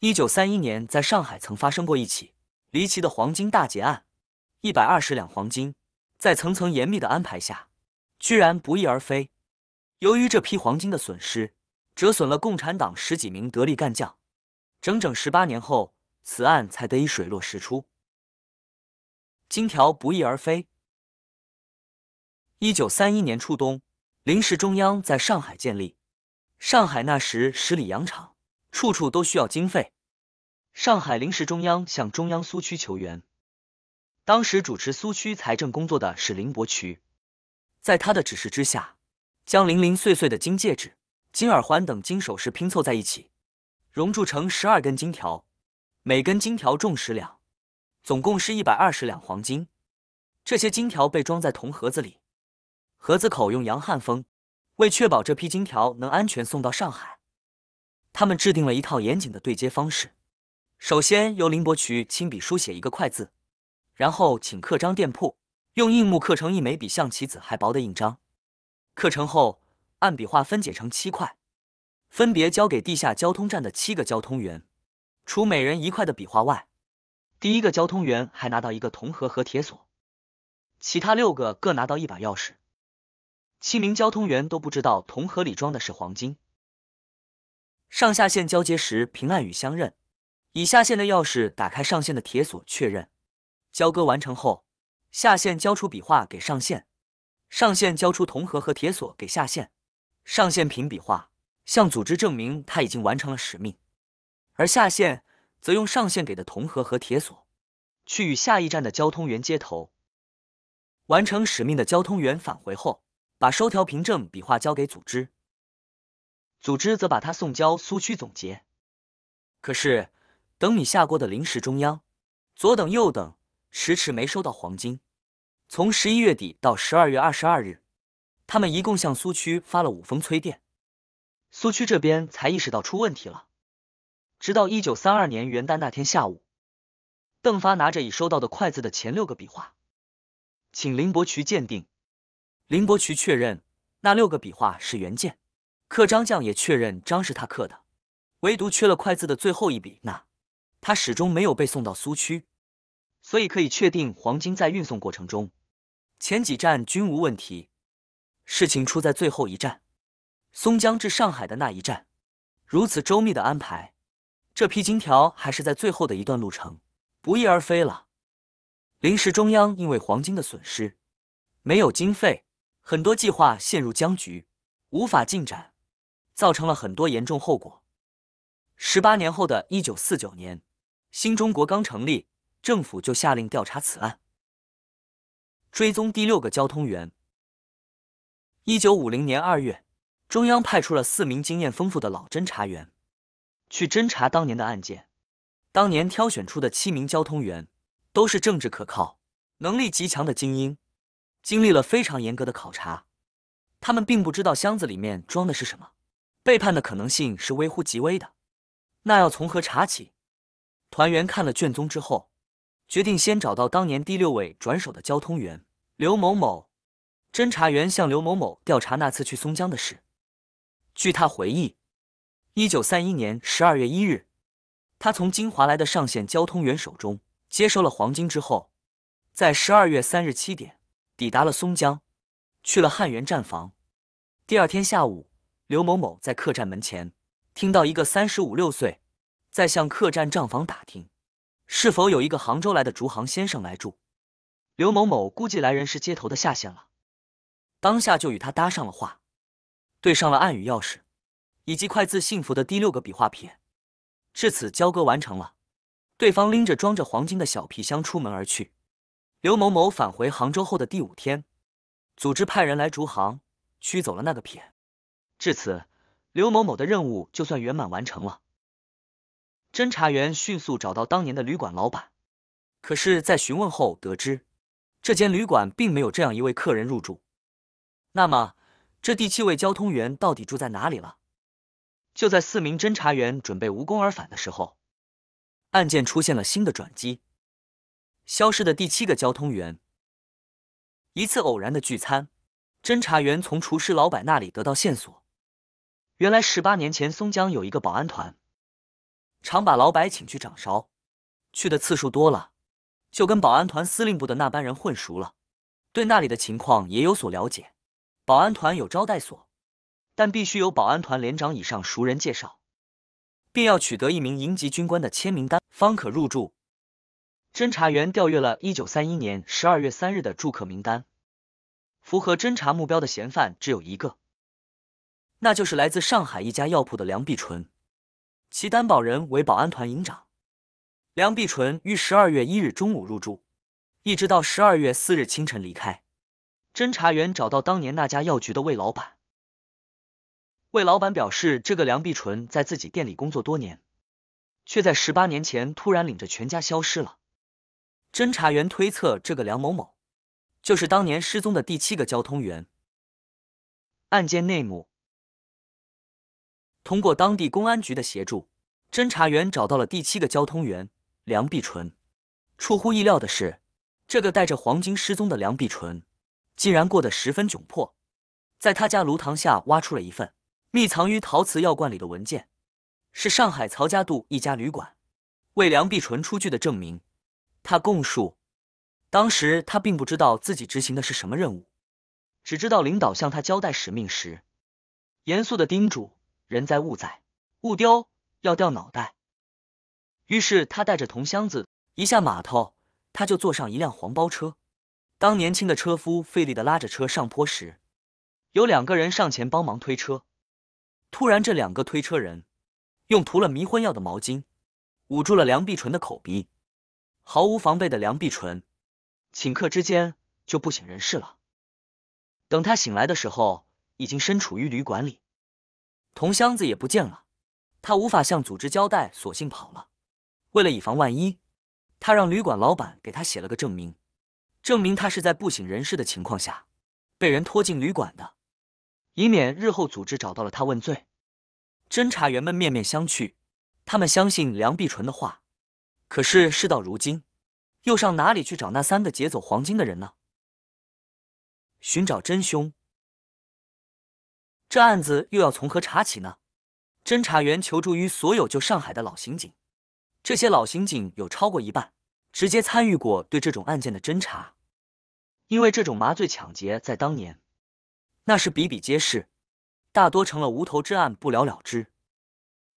一九三一年，在上海曾发生过一起离奇的黄金大劫案，一百二十两黄金在层层严密的安排下，居然不翼而飞。由于这批黄金的损失，折损了共产党十几名得力干将。整整十八年后，此案才得以水落石出。金条不翼而飞。一九三一年初冬，临时中央在上海建立，上海那时十里洋场。处处都需要经费，上海临时中央向中央苏区求援。当时主持苏区财政工作的是林伯渠，在他的指示之下，将零零碎碎的金戒指、金耳环等金首饰拼凑在一起，熔铸成十二根金条，每根金条重十两，总共是一百二十两黄金。这些金条被装在铜盒子里，盒子口用洋焊封，为确保这批金条能安全送到上海。他们制定了一套严谨的对接方式。首先由林伯渠亲笔书写一个“快”字，然后请刻章店铺用硬木刻成一枚比象棋子还薄的印章。刻成后，按笔画分解成七块，分别交给地下交通站的七个交通员。除每人一块的笔画外，第一个交通员还拿到一个铜盒和铁锁，其他六个各拿到一把钥匙。七名交通员都不知道铜盒里装的是黄金。上下线交接时，平按与相认，以下线的钥匙打开上线的铁锁，确认交割完成后，下线交出笔画给上线，上线交出铜盒和铁锁给下线，上线凭笔画向组织证明他已经完成了使命，而下线则用上线给的铜盒和铁锁去与下一站的交通员接头。完成使命的交通员返回后，把收条凭证笔画交给组织。组织则把他送交苏区总结，可是等米下锅的临时中央，左等右等，迟迟没收到黄金。从十一月底到十二月二十二日，他们一共向苏区发了五封催电，苏区这边才意识到出问题了。直到一九三二年元旦那天下午，邓发拿着已收到的筷子的前六个笔画，请林伯渠鉴定，林伯渠确认那六个笔画是原件。刻章匠也确认章是他刻的，唯独缺了“快”字的最后一笔。那他始终没有被送到苏区，所以可以确定黄金在运送过程中前几站均无问题。事情出在最后一站——松江至上海的那一站。如此周密的安排，这批金条还是在最后的一段路程不翼而飞了。临时中央因为黄金的损失，没有经费，很多计划陷入僵局，无法进展。造成了很多严重后果。十八年后的一九四九年，新中国刚成立，政府就下令调查此案，追踪第六个交通员。一九五零年二月，中央派出了四名经验丰富的老侦查员去侦查当年的案件。当年挑选出的七名交通员都是政治可靠、能力极强的精英，经历了非常严格的考察。他们并不知道箱子里面装的是什么。背叛的可能性是微乎其微的，那要从何查起？团员看了卷宗之后，决定先找到当年第六位转手的交通员刘某某。侦查员向刘某某调查那次去松江的事。据他回忆，一九三一年十二月一日，他从金华来的上线交通员手中接收了黄金之后，在十二月三日七点抵达了松江，去了汉源站房。第二天下午。刘某某在客栈门前听到一个三十五六岁，在向客栈账房打听，是否有一个杭州来的竹行先生来住。刘某某估计来人是街头的下线了，当下就与他搭上了话，对上了暗语钥匙，以及快字幸福的第六个笔画撇。至此交割完成了，对方拎着装着黄金的小皮箱出门而去。刘某某返回杭州后的第五天，组织派人来竹行驱走了那个撇。至此，刘某某的任务就算圆满完成了。侦查员迅速找到当年的旅馆老板，可是，在询问后得知，这间旅馆并没有这样一位客人入住。那么，这第七位交通员到底住在哪里了？就在四名侦查员准备无功而返的时候，案件出现了新的转机。消失的第七个交通员，一次偶然的聚餐，侦查员从厨师老板那里得到线索。原来十八年前，松江有一个保安团，常把老白请去掌勺，去的次数多了，就跟保安团司令部的那班人混熟了，对那里的情况也有所了解。保安团有招待所，但必须由保安团连长以上熟人介绍，并要取得一名营级军官的签名单，方可入住。侦查员调阅了一九三一年十二月三日的住客名单，符合侦查目标的嫌犯只有一个。那就是来自上海一家药铺的梁碧纯，其担保人为保安团营长。梁碧纯于十二月一日中午入住，一直到十二月四日清晨离开。侦查员找到当年那家药局的魏老板，魏老板表示，这个梁碧纯在自己店里工作多年，却在十八年前突然领着全家消失了。侦查员推测，这个梁某某就是当年失踪的第七个交通员。案件内幕。通过当地公安局的协助，侦查员找到了第七个交通员梁碧纯。出乎意料的是，这个带着黄金失踪的梁碧纯，竟然过得十分窘迫。在他家炉膛下挖出了一份密藏于陶瓷药罐里的文件，是上海曹家渡一家旅馆为梁碧纯出具的证明。他供述，当时他并不知道自己执行的是什么任务，只知道领导向他交代使命时，严肃的叮嘱。人在物在，物丢要掉脑袋。于是他带着铜箱子一下码头，他就坐上一辆黄包车。当年轻的车夫费力的拉着车上坡时，有两个人上前帮忙推车。突然，这两个推车人用涂了迷魂药的毛巾捂住了梁碧纯的口鼻，毫无防备的梁碧纯顷刻之间就不省人事了。等他醒来的时候，已经身处于旅馆里。铜箱子也不见了，他无法向组织交代，索性跑了。为了以防万一，他让旅馆老板给他写了个证明，证明他是在不省人事的情况下被人拖进旅馆的，以免日后组织找到了他问罪。侦查员们面面相觑，他们相信梁碧纯的话，可是事到如今，又上哪里去找那三个劫走黄金的人呢？寻找真凶。这案子又要从何查起呢？侦查员求助于所有就上海的老刑警，这些老刑警有超过一半直接参与过对这种案件的侦查，因为这种麻醉抢劫在当年那是比比皆是，大多成了无头之案不了了之。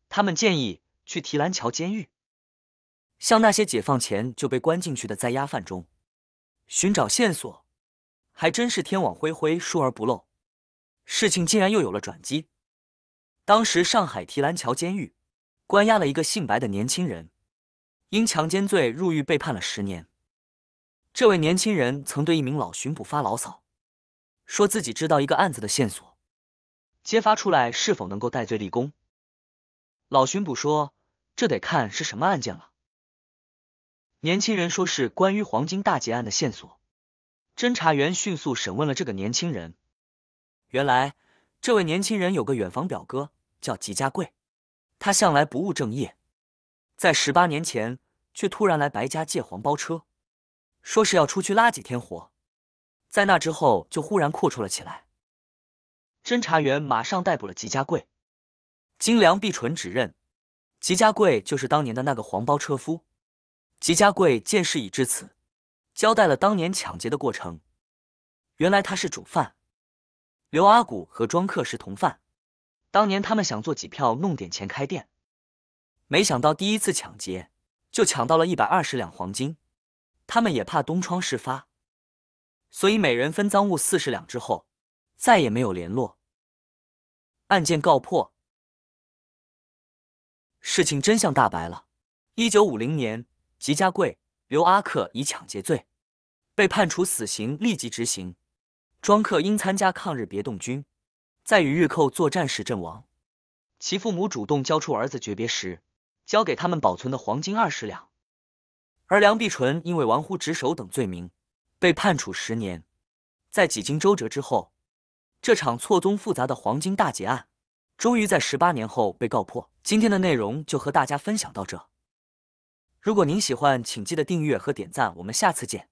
他们建议去提篮桥监狱，向那些解放前就被关进去的在押犯中寻找线索，还真是天网恢恢疏而不漏。事情竟然又有了转机。当时，上海提篮桥监狱关押了一个姓白的年轻人，因强奸罪入狱，被判了十年。这位年轻人曾对一名老巡捕发牢骚，说自己知道一个案子的线索，揭发出来是否能够戴罪立功？老巡捕说：“这得看是什么案件了。”年轻人说是关于黄金大劫案的线索。侦查员迅速审问了这个年轻人。原来，这位年轻人有个远房表哥叫吉家贵，他向来不务正业，在十八年前却突然来白家借黄包车，说是要出去拉几天活，在那之后就忽然阔绰了起来。侦查员马上逮捕了吉家贵，经梁碧纯指认，吉家贵就是当年的那个黄包车夫。吉家贵见事已至此，交代了当年抢劫的过程。原来他是主犯。刘阿古和庄客是同犯，当年他们想做几票弄点钱开店，没想到第一次抢劫就抢到了一百二十两黄金，他们也怕东窗事发，所以每人分赃物四十两之后，再也没有联络。案件告破，事情真相大白了。一九五零年，吉家贵、刘阿克以抢劫罪被判处死刑，立即执行。庄客英参加抗日别动军，在与日寇作战时阵亡，其父母主动交出儿子诀别时交给他们保存的黄金二十两，而梁碧纯因为玩忽职守等罪名，被判处十年。在几经周折之后，这场错综复杂的黄金大劫案，终于在十八年后被告破。今天的内容就和大家分享到这，如果您喜欢，请记得订阅和点赞，我们下次见。